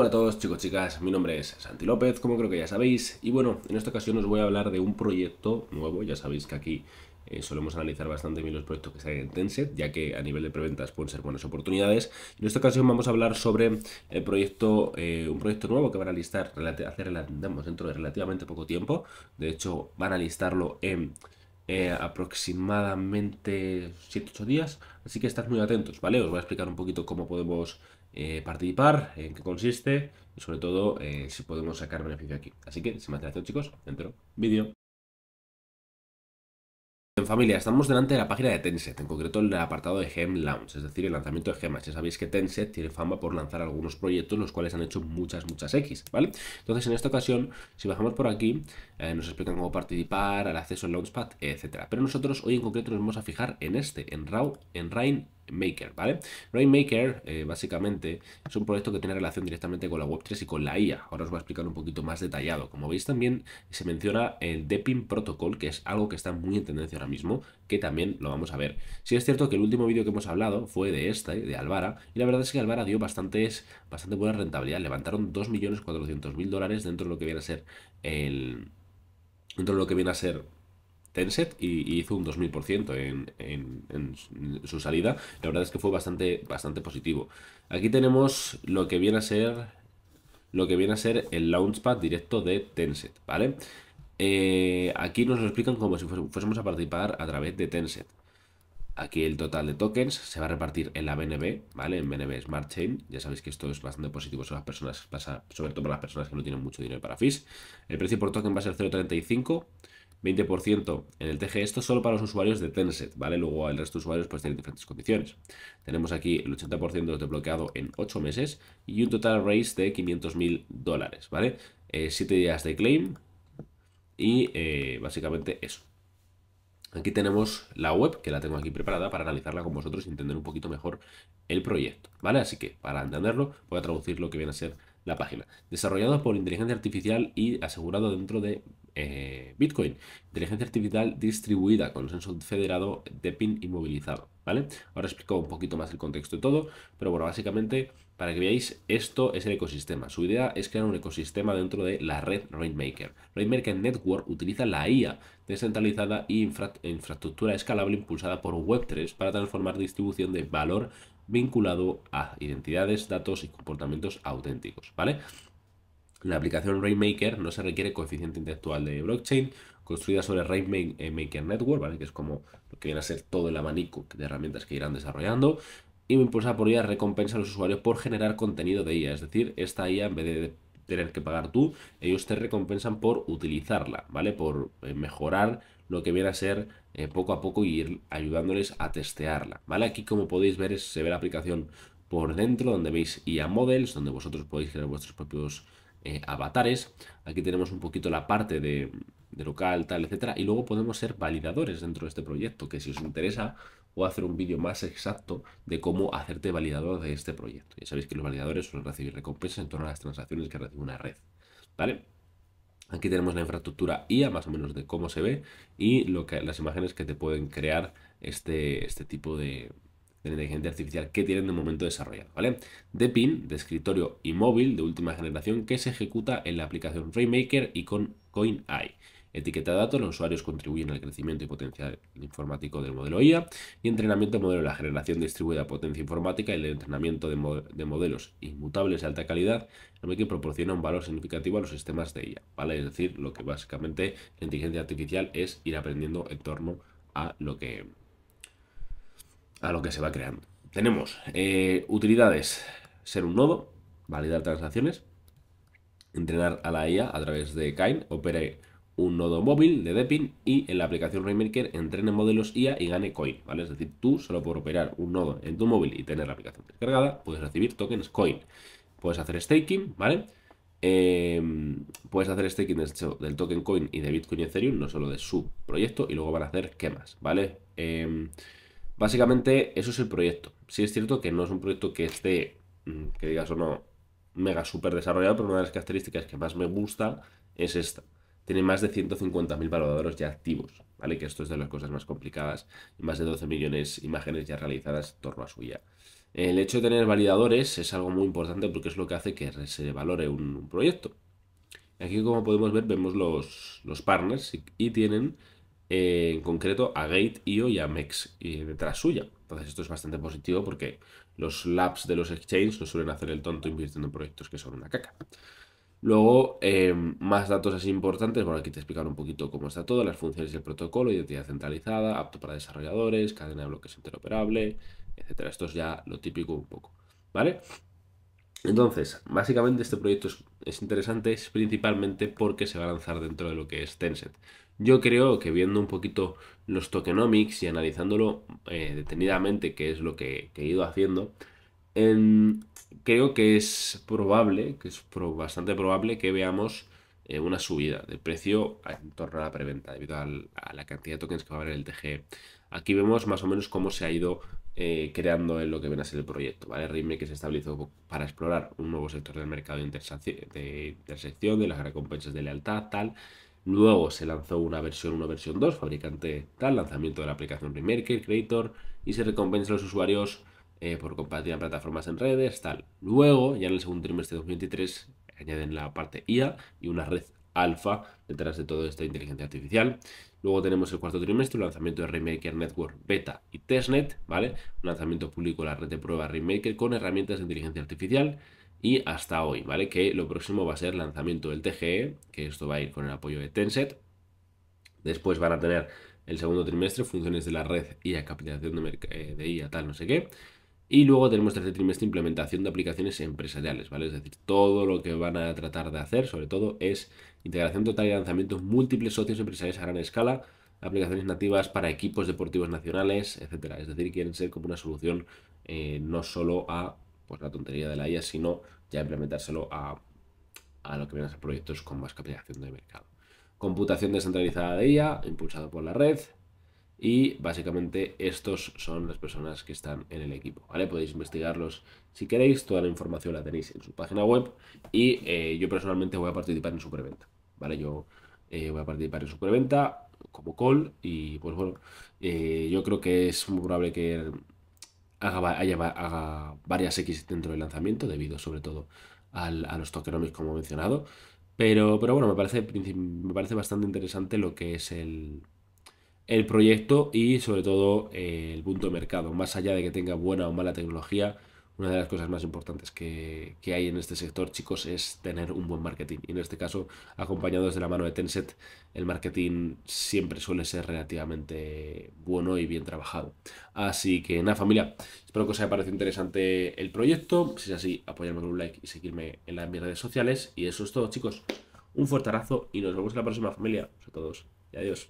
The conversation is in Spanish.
Hola a todos chicos, chicas, mi nombre es Santi López, como creo que ya sabéis, y bueno, en esta ocasión os voy a hablar de un proyecto nuevo, ya sabéis que aquí eh, solemos analizar bastante bien los proyectos que salen en Tenset ya que a nivel de preventas pueden ser buenas oportunidades. En esta ocasión vamos a hablar sobre el proyecto, eh, un proyecto nuevo que van a listar hacer dentro de relativamente poco tiempo, de hecho van a listarlo en... Eh, aproximadamente 7-8 días, así que estad muy atentos, ¿vale? Os voy a explicar un poquito cómo podemos eh, participar, en qué consiste y sobre todo eh, si podemos sacar beneficio aquí. Así que, sin más dilación chicos, dentro vídeo. En familia, estamos delante de la página de Tenset, en concreto el apartado de Gem Launch, es decir, el lanzamiento de gemas. Ya sabéis que Tenset tiene fama por lanzar algunos proyectos, los cuales han hecho muchas, muchas X, ¿vale? Entonces, en esta ocasión, si bajamos por aquí, eh, nos explican cómo participar, al acceso al Launchpad, etcétera. Pero nosotros hoy en concreto nos vamos a fijar en este, en RAW, en Rain Maker, ¿vale? Rainmaker, eh, básicamente, es un proyecto que tiene relación directamente con la Web3 y con la IA. Ahora os voy a explicar un poquito más detallado. Como veis, también se menciona el Depping Protocol, que es algo que está muy en tendencia ahora mismo, que también lo vamos a ver. Sí es cierto que el último vídeo que hemos hablado fue de esta, de Alvara, y la verdad es que Alvara dio bastantes, bastante buena rentabilidad. Levantaron 2.400.000 dólares dentro de lo que viene a ser el... dentro de lo que viene a ser Tencent y, hizo un 2000% en, su salida. La verdad es que fue bastante, bastante positivo. Aquí tenemos lo que viene a ser lo que viene a ser el launchpad directo de TenSet. ¿vale? Eh, aquí nos lo explican como si fuésemos a participar a través de TenSet. Aquí el total de tokens se va a repartir en la BNB, ¿vale? En BNB Smart Chain. Ya sabéis que esto es bastante positivo sobre las personas, sobre todo para las personas que no tienen mucho dinero para FIS. El precio por token va a ser 0.35 20% en el TG. Esto solo para los usuarios de Tencent, ¿vale? Luego el resto de usuarios pues tienen diferentes condiciones. Tenemos aquí el 80% desbloqueado en 8 meses y un total raise de 500.000 dólares, ¿vale? 7 eh, días de claim y eh, básicamente eso. Aquí tenemos la web, que la tengo aquí preparada para analizarla con vosotros y entender un poquito mejor el proyecto, ¿vale? Así que para entenderlo voy a traducir lo que viene a ser la página. Desarrollado por inteligencia artificial y asegurado dentro de eh, Bitcoin. Inteligencia artificial distribuida, consenso federado, de y movilizado. ¿vale? Ahora explico un poquito más el contexto de todo, pero bueno, básicamente, para que veáis, esto es el ecosistema. Su idea es crear un ecosistema dentro de la red Rainmaker. Rainmaker Network utiliza la IA descentralizada e infraestructura escalable impulsada por Web3 para transformar distribución de valor vinculado a identidades, datos y comportamientos auténticos, ¿vale? la aplicación Rainmaker no se requiere coeficiente intelectual de blockchain construida sobre Rainmaker eh, Maker Network, ¿vale? que es como lo que viene a ser todo el abanico de herramientas que irán desarrollando, y impulsa por ella, recompensa a los usuarios por generar contenido de IA, es decir, esta IA en vez de tener que pagar tú, ellos te recompensan por utilizarla, ¿vale? Por eh, mejorar lo que viene a ser eh, poco a poco y ir ayudándoles a testearla, ¿vale? Aquí como podéis ver se ve la aplicación por dentro donde veis IA Models, donde vosotros podéis crear vuestros propios avatares. Aquí tenemos un poquito la parte de, de local, tal, etcétera. Y luego podemos ser validadores dentro de este proyecto, que si os interesa, o hacer un vídeo más exacto de cómo hacerte validador de este proyecto. Ya sabéis que los validadores suelen recibir recompensas en torno a las transacciones que recibe una red. ¿Vale? Aquí tenemos la infraestructura IA, más o menos de cómo se ve, y lo que, las imágenes que te pueden crear este, este tipo de, de inteligencia artificial que tienen de momento desarrollado, ¿vale? De PIN, de escritorio y móvil de última generación que se ejecuta en la aplicación Raymaker y con CoinEye etiqueta de datos, los usuarios contribuyen al crecimiento y potencial informático del modelo IA, y entrenamiento de modelo, la generación distribuida de potencia informática y el entrenamiento de, modelos inmutables de alta calidad, lo que proporciona un valor significativo a los sistemas de IA, ¿vale? Es decir, lo que básicamente la inteligencia artificial es ir aprendiendo en torno a lo que, a lo que se va creando. Tenemos eh, utilidades, ser un nodo, validar transacciones, entrenar a la IA a través de Kain, opere un nodo móvil de Deppin y en la aplicación Rainmaker entrene modelos IA y gane coin, ¿vale? Es decir, tú solo por operar un nodo en tu móvil y tener la aplicación descargada, puedes recibir tokens coin. Puedes hacer staking, ¿vale? Eh, puedes hacer staking del token coin y de Bitcoin Ethereum, no solo de su proyecto, y luego van a hacer quemas, ¿vale? Em, básicamente, eso es el proyecto. Si es cierto que no es un proyecto que esté, mm, que digas o no, mega super desarrollado, pero una de las características que más me gusta es esta tiene más de 150.000 valoradores ya activos, ¿vale? Que esto es de las cosas más complicadas, y más de 12 millones de imágenes ya realizadas en torno a suya. El hecho de tener validadores es algo muy importante porque es lo que hace que se valore un proyecto. Aquí como podemos ver vemos los, partners y, tienen eh, en concreto a Gate, IO y a Mex eh, detrás suya. Entonces esto es bastante positivo porque los labs de los exchanges no suelen hacer el tonto invirtiendo en proyectos que son una caca. Luego, em, más datos así importantes. Bueno, aquí te explicaré un poquito cómo está todo, las funciones del protocolo, identidad centralizada, apto para desarrolladores, cadena de bloques interoperable, etcétera. Esto es ya lo típico un poco, ¿vale? Entonces, básicamente este proyecto es, interesante es principalmente porque se va a lanzar dentro de lo que es Tencent. Yo creo que viendo un poquito los tokenomics y analizándolo eh, detenidamente, que es lo que he ido haciendo, Em, creo que es probable, que es bastante probable que veamos eh, una subida de precio en torno a la preventa debido a la cantidad de tokens que va a haber en el TG. Aquí vemos más o menos cómo se ha ido eh, creando lo que viene a ser el proyecto. ¿vale? Rime que se estableció para explorar un nuevo sector del mercado de, intersección, de las recompensas de lealtad, tal. Luego se lanzó una versión 1, versión 2, fabricante tal, lanzamiento de la aplicación Remaker, Creator, y se recompensa a los usuarios eh, por compartir en plataformas en redes, tal. Luego, ya en el segundo trimestre de 2023, añaden la parte IA y una red alfa detrás de toda esta inteligencia artificial. Luego tenemos el cuarto trimestre, lanzamiento de Remaker Network Beta y Testnet, ¿vale? Un lanzamiento público de la red de prueba Remaker con herramientas de inteligencia artificial y hasta hoy, ¿vale? Que lo próximo va a ser lanzamiento del TGE, que esto va a ir con el apoyo de tenset Después van a tener el segundo trimestre funciones de la red IA, capitalización de eh, IA, tal, no sé qué. Y luego tenemos tercer trimestre implementación de aplicaciones empresariales, ¿vale? Es decir, todo lo que van a tratar de hacer, sobre todo, es integración total y lanzamientos múltiples socios empresariales a gran escala, aplicaciones nativas para equipos deportivos nacionales, etcétera. Es decir, quieren ser como una solución eh, no solo a pues, la tontería de la IA, sino ya implementárselo a, lo que vienen a ser proyectos con más capitalización de mercado. Computación descentralizada de IA, impulsado por la red, y básicamente estos son las personas que están en el equipo, ¿vale? Podéis investigarlos si queréis, toda la información la tenéis en su página web y eh, yo personalmente voy a participar en su preventa, ¿vale? Yo eh, voy a participar en su preventa como call y pues bueno, eh, yo creo que es muy probable que haga, varias X dentro del lanzamiento debido sobre todo a los tokenomics como mencionado, pero, pero bueno, me parece, me parece bastante interesante lo que es el el proyecto y sobre todo eh, el punto de mercado. Más allá de que tenga buena o mala tecnología, una de las cosas más importantes que, hay en este sector, chicos, es tener un buen marketing. Y en este caso, acompañados de la mano de Tenset, el marketing siempre suele ser relativamente bueno y bien trabajado. Así que nada, familia, espero que os haya parecido interesante el proyecto. Si es así, apoyadme con un like y seguirme en las mis redes sociales. Y eso es todo, chicos. Un fuerte abrazo y nos vemos en la próxima familia. a todos. Y adiós.